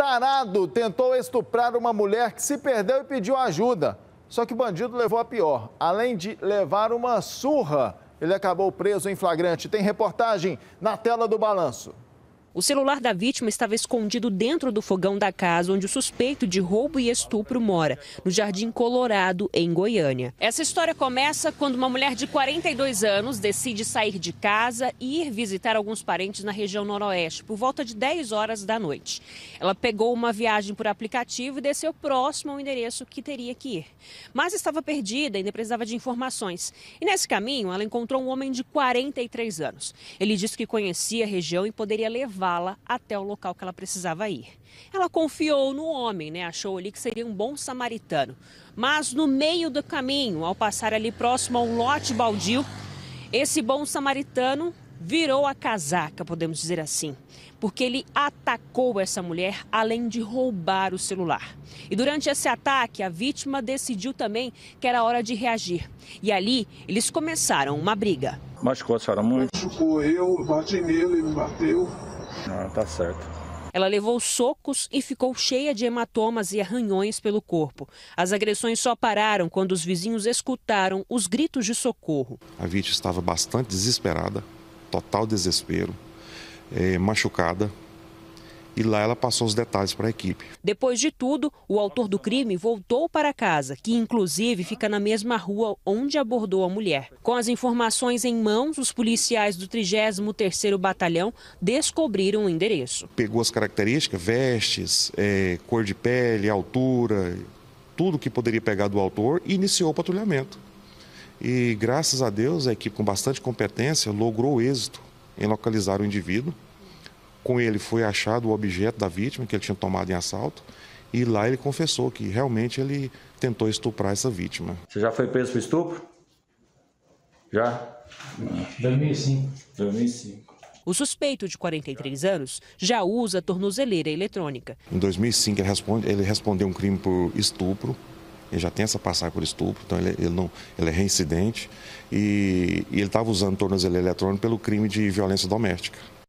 tarado tentou estuprar uma mulher que se perdeu e pediu ajuda. Só que o bandido levou a pior. Além de levar uma surra, ele acabou preso em flagrante. Tem reportagem na tela do balanço. O celular da vítima estava escondido dentro do fogão da casa onde o suspeito de roubo e estupro mora, no Jardim Colorado, em Goiânia. Essa história começa quando uma mulher de 42 anos decide sair de casa e ir visitar alguns parentes na região noroeste, por volta de 10 horas da noite. Ela pegou uma viagem por aplicativo e desceu próximo ao endereço que teria que ir. Mas estava perdida e precisava de informações. E nesse caminho, ela encontrou um homem de 43 anos. Ele disse que conhecia a região e poderia levar levá-la até o local que ela precisava ir. Ela confiou no homem, né? Achou ali que seria um bom samaritano. Mas no meio do caminho, ao passar ali próximo a um lote baldio, esse bom samaritano virou a casaca, podemos dizer assim, porque ele atacou essa mulher além de roubar o celular. E durante esse ataque, a vítima decidiu também que era hora de reagir. E ali eles começaram uma briga. Machucou a senhora muito? Machucou eu, bati nele, ele me bateu. Ah, tá certo. Ela levou socos e ficou cheia de hematomas e arranhões pelo corpo. As agressões só pararam quando os vizinhos escutaram os gritos de socorro. A vítima estava bastante desesperada, total desespero, é, machucada, e lá ela passou os detalhes para a equipe. Depois de tudo, o autor do crime voltou para casa, que inclusive fica na mesma rua onde abordou a mulher. Com as informações em mãos, os policiais do 33º Batalhão descobriram o endereço. Pegou as características, vestes, é, cor de pele, altura, tudo que poderia pegar do autor e iniciou o patrulhamento. E graças a Deus, a equipe com bastante competência logrou êxito em localizar o indivíduo com ele foi achado o objeto da vítima que ele tinha tomado em assalto e lá ele confessou que realmente ele tentou estuprar essa vítima. Você já foi preso por estupro? Já? 2005. 2005. O suspeito, de 43 anos, já usa tornozeleira eletrônica. Em 2005, ele, responde, ele respondeu um crime por estupro. Ele já tem essa passagem por estupro, então ele, ele não, ele é reincidente. E, e ele estava usando tornozeleira eletrônica pelo crime de violência doméstica.